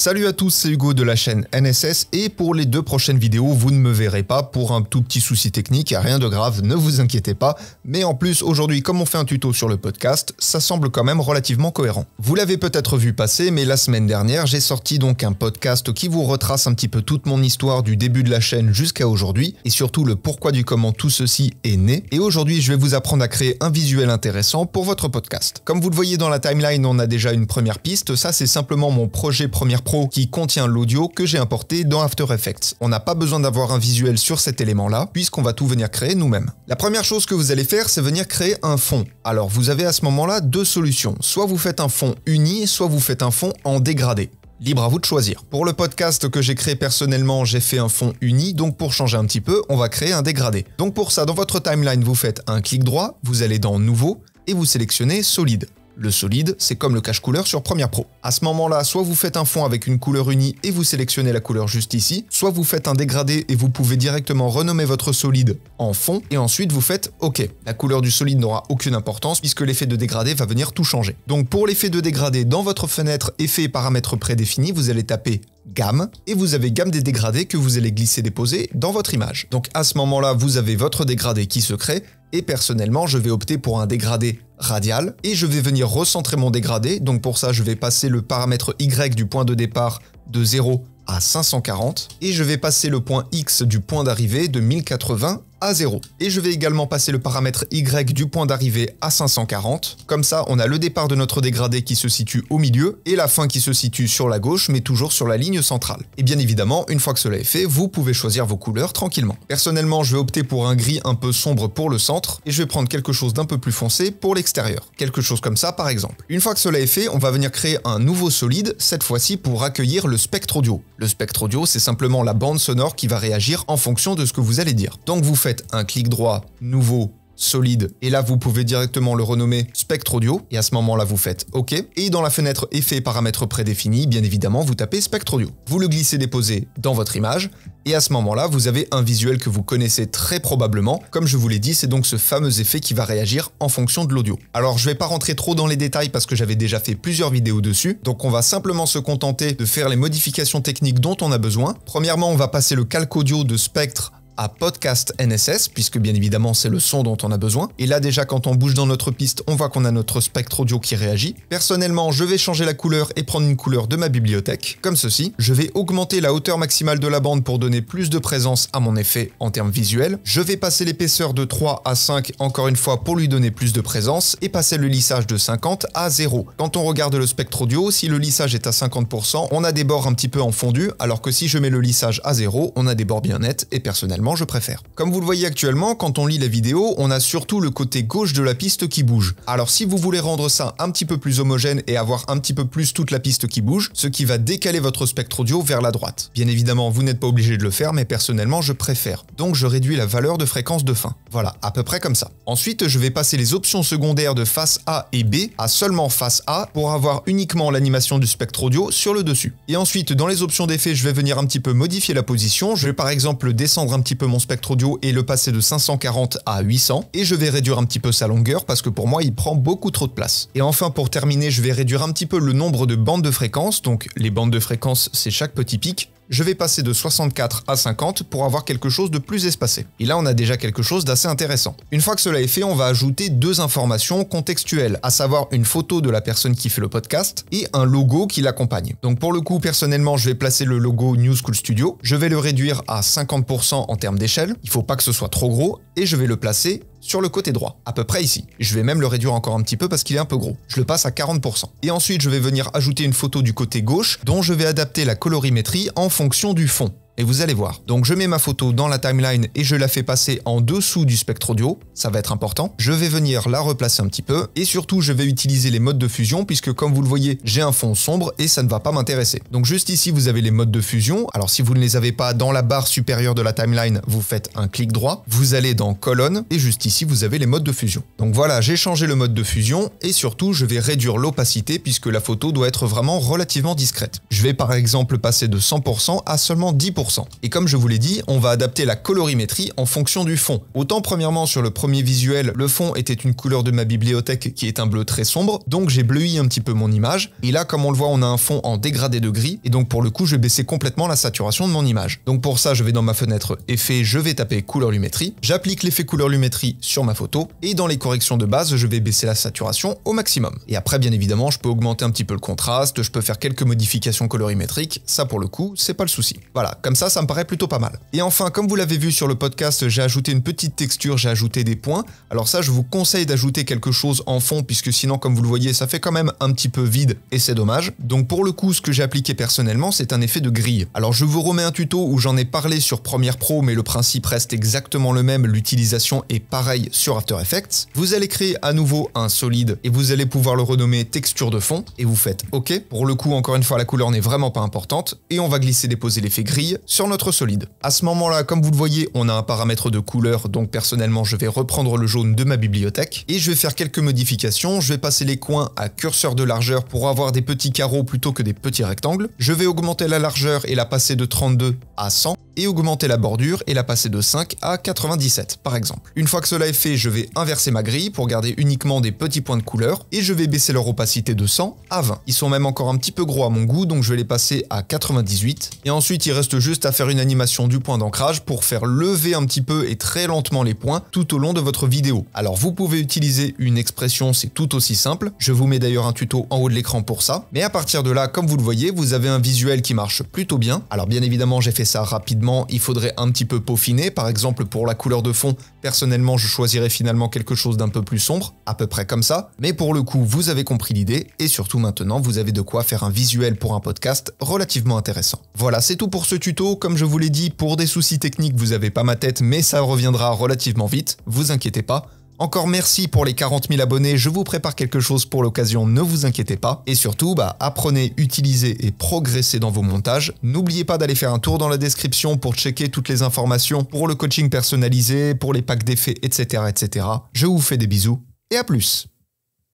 Salut à tous, c'est Hugo de la chaîne NSS et pour les deux prochaines vidéos, vous ne me verrez pas pour un tout petit souci technique, rien de grave, ne vous inquiétez pas, mais en plus aujourd'hui comme on fait un tuto sur le podcast, ça semble quand même relativement cohérent. Vous l'avez peut-être vu passer, mais la semaine dernière, j'ai sorti donc un podcast qui vous retrace un petit peu toute mon histoire du début de la chaîne jusqu'à aujourd'hui et surtout le pourquoi du comment tout ceci est né. Et aujourd'hui, je vais vous apprendre à créer un visuel intéressant pour votre podcast. Comme vous le voyez dans la timeline, on a déjà une première piste, ça c'est simplement mon projet première qui contient l'audio que j'ai importé dans After Effects. On n'a pas besoin d'avoir un visuel sur cet élément-là, puisqu'on va tout venir créer nous-mêmes. La première chose que vous allez faire, c'est venir créer un fond. Alors vous avez à ce moment-là deux solutions. Soit vous faites un fond uni, soit vous faites un fond en dégradé. Libre à vous de choisir. Pour le podcast que j'ai créé personnellement, j'ai fait un fond uni, donc pour changer un petit peu, on va créer un dégradé. Donc pour ça, dans votre timeline, vous faites un clic droit, vous allez dans Nouveau, et vous sélectionnez Solide. Le solide, c'est comme le cache couleur sur Premiere Pro. À ce moment-là, soit vous faites un fond avec une couleur unie et vous sélectionnez la couleur juste ici, soit vous faites un dégradé et vous pouvez directement renommer votre solide en fond et ensuite vous faites OK. La couleur du solide n'aura aucune importance puisque l'effet de dégradé va venir tout changer. Donc pour l'effet de dégradé, dans votre fenêtre effet et paramètres prédéfinis, vous allez taper gamme et vous avez gamme des dégradés que vous allez glisser déposer dans votre image. Donc à ce moment-là, vous avez votre dégradé qui se crée et personnellement, je vais opter pour un dégradé radial et je vais venir recentrer mon dégradé. Donc pour ça, je vais passer le paramètre Y du point de départ de 0 à 540 et je vais passer le point X du point d'arrivée de 1080 0. Et je vais également passer le paramètre Y du point d'arrivée à 540. Comme ça, on a le départ de notre dégradé qui se situe au milieu et la fin qui se situe sur la gauche, mais toujours sur la ligne centrale. Et bien évidemment, une fois que cela est fait, vous pouvez choisir vos couleurs tranquillement. Personnellement, je vais opter pour un gris un peu sombre pour le centre et je vais prendre quelque chose d'un peu plus foncé pour l'extérieur. Quelque chose comme ça, par exemple. Une fois que cela est fait, on va venir créer un nouveau solide, cette fois-ci pour accueillir le spectre audio. Le spectre audio, c'est simplement la bande sonore qui va réagir en fonction de ce que vous allez dire. Donc vous faites un clic droit, nouveau, solide. Et là, vous pouvez directement le renommer spectre audio. Et à ce moment-là, vous faites OK. Et dans la fenêtre effet paramètres prédéfinis, bien évidemment, vous tapez spectre audio. Vous le glissez déposé dans votre image. Et à ce moment-là, vous avez un visuel que vous connaissez très probablement. Comme je vous l'ai dit, c'est donc ce fameux effet qui va réagir en fonction de l'audio. Alors, je vais pas rentrer trop dans les détails parce que j'avais déjà fait plusieurs vidéos dessus. Donc, on va simplement se contenter de faire les modifications techniques dont on a besoin. Premièrement, on va passer le calque audio de spectre Podcast NSS, puisque bien évidemment c'est le son dont on a besoin. Et là déjà quand on bouge dans notre piste, on voit qu'on a notre spectre audio qui réagit. Personnellement, je vais changer la couleur et prendre une couleur de ma bibliothèque, comme ceci. Je vais augmenter la hauteur maximale de la bande pour donner plus de présence à mon effet en termes visuels. Je vais passer l'épaisseur de 3 à 5 encore une fois pour lui donner plus de présence et passer le lissage de 50 à 0. Quand on regarde le spectre audio, si le lissage est à 50%, on a des bords un petit peu en fondu, alors que si je mets le lissage à 0, on a des bords bien nets et personnellement je préfère. Comme vous le voyez actuellement, quand on lit la vidéo, on a surtout le côté gauche de la piste qui bouge. Alors si vous voulez rendre ça un petit peu plus homogène et avoir un petit peu plus toute la piste qui bouge, ce qui va décaler votre spectre audio vers la droite. Bien évidemment, vous n'êtes pas obligé de le faire, mais personnellement je préfère. Donc je réduis la valeur de fréquence de fin. Voilà, à peu près comme ça. Ensuite, je vais passer les options secondaires de face A et B à seulement face A pour avoir uniquement l'animation du spectre audio sur le dessus. Et ensuite, dans les options d'effet, je vais venir un petit peu modifier la position. Je vais par exemple descendre un petit peu mon spectre audio et le passer de 540 à 800. Et je vais réduire un petit peu sa longueur parce que pour moi, il prend beaucoup trop de place. Et enfin, pour terminer, je vais réduire un petit peu le nombre de bandes de fréquences. Donc les bandes de fréquence c'est chaque petit pic je vais passer de 64 à 50 pour avoir quelque chose de plus espacé. Et là, on a déjà quelque chose d'assez intéressant. Une fois que cela est fait, on va ajouter deux informations contextuelles, à savoir une photo de la personne qui fait le podcast et un logo qui l'accompagne. Donc pour le coup, personnellement, je vais placer le logo New School Studio, je vais le réduire à 50% en termes d'échelle, il ne faut pas que ce soit trop gros, et je vais le placer sur le côté droit, à peu près ici. Je vais même le réduire encore un petit peu parce qu'il est un peu gros. Je le passe à 40%. Et ensuite, je vais venir ajouter une photo du côté gauche dont je vais adapter la colorimétrie en fonction du fond. Et vous allez voir. Donc je mets ma photo dans la timeline et je la fais passer en dessous du spectre audio, ça va être important. Je vais venir la replacer un petit peu et surtout je vais utiliser les modes de fusion puisque comme vous le voyez j'ai un fond sombre et ça ne va pas m'intéresser. Donc juste ici vous avez les modes de fusion, alors si vous ne les avez pas dans la barre supérieure de la timeline vous faites un clic droit, vous allez dans colonne et juste ici vous avez les modes de fusion. Donc voilà j'ai changé le mode de fusion et surtout je vais réduire l'opacité puisque la photo doit être vraiment relativement discrète. Je vais par exemple passer de 100% à seulement 10% et comme je vous l'ai dit, on va adapter la colorimétrie en fonction du fond. Autant premièrement sur le premier visuel, le fond était une couleur de ma bibliothèque qui est un bleu très sombre, donc j'ai bleui un petit peu mon image. Et là, comme on le voit, on a un fond en dégradé de gris, et donc pour le coup, je vais baisser complètement la saturation de mon image. Donc pour ça, je vais dans ma fenêtre Effet, je vais taper couleur lumétrie, j'applique l'effet couleur lumétrie sur ma photo, et dans les corrections de base, je vais baisser la saturation au maximum. Et après, bien évidemment, je peux augmenter un petit peu le contraste, je peux faire quelques modifications colorimétriques, ça pour le coup, c'est pas le souci. Voilà, comme ça, ça me paraît plutôt pas mal. Et enfin, comme vous l'avez vu sur le podcast, j'ai ajouté une petite texture, j'ai ajouté des points. Alors ça, je vous conseille d'ajouter quelque chose en fond, puisque sinon, comme vous le voyez, ça fait quand même un petit peu vide, et c'est dommage. Donc pour le coup, ce que j'ai appliqué personnellement, c'est un effet de grille. Alors je vous remets un tuto où j'en ai parlé sur Premiere Pro, mais le principe reste exactement le même, l'utilisation est pareille sur After Effects. Vous allez créer à nouveau un solide, et vous allez pouvoir le renommer texture de fond, et vous faites OK. Pour le coup, encore une fois, la couleur n'est vraiment pas importante, et on va glisser déposer l'effet grille sur notre solide. À ce moment-là, comme vous le voyez, on a un paramètre de couleur, donc personnellement je vais reprendre le jaune de ma bibliothèque et je vais faire quelques modifications. Je vais passer les coins à curseur de largeur pour avoir des petits carreaux plutôt que des petits rectangles. Je vais augmenter la largeur et la passer de 32 à 100 et augmenter la bordure et la passer de 5 à 97 par exemple. Une fois que cela est fait, je vais inverser ma grille pour garder uniquement des petits points de couleur et je vais baisser leur opacité de 100 à 20. Ils sont même encore un petit peu gros à mon goût donc je vais les passer à 98 et ensuite il reste juste à faire une animation du point d'ancrage pour faire lever un petit peu et très lentement les points tout au long de votre vidéo. Alors vous pouvez utiliser une expression, c'est tout aussi simple. Je vous mets d'ailleurs un tuto en haut de l'écran pour ça. Mais à partir de là, comme vous le voyez, vous avez un visuel qui marche plutôt bien. Alors bien évidemment, j'ai fait ça rapidement il faudrait un petit peu peaufiner. Par exemple, pour la couleur de fond, personnellement, je choisirais finalement quelque chose d'un peu plus sombre, à peu près comme ça. Mais pour le coup, vous avez compris l'idée et surtout maintenant, vous avez de quoi faire un visuel pour un podcast relativement intéressant. Voilà, c'est tout pour ce tuto. Comme je vous l'ai dit, pour des soucis techniques, vous avez pas ma tête, mais ça reviendra relativement vite. Vous inquiétez pas. Encore merci pour les 40 000 abonnés, je vous prépare quelque chose pour l'occasion, ne vous inquiétez pas. Et surtout, bah, apprenez, utilisez et progressez dans vos montages. N'oubliez pas d'aller faire un tour dans la description pour checker toutes les informations pour le coaching personnalisé, pour les packs d'effets, etc., etc. Je vous fais des bisous et à plus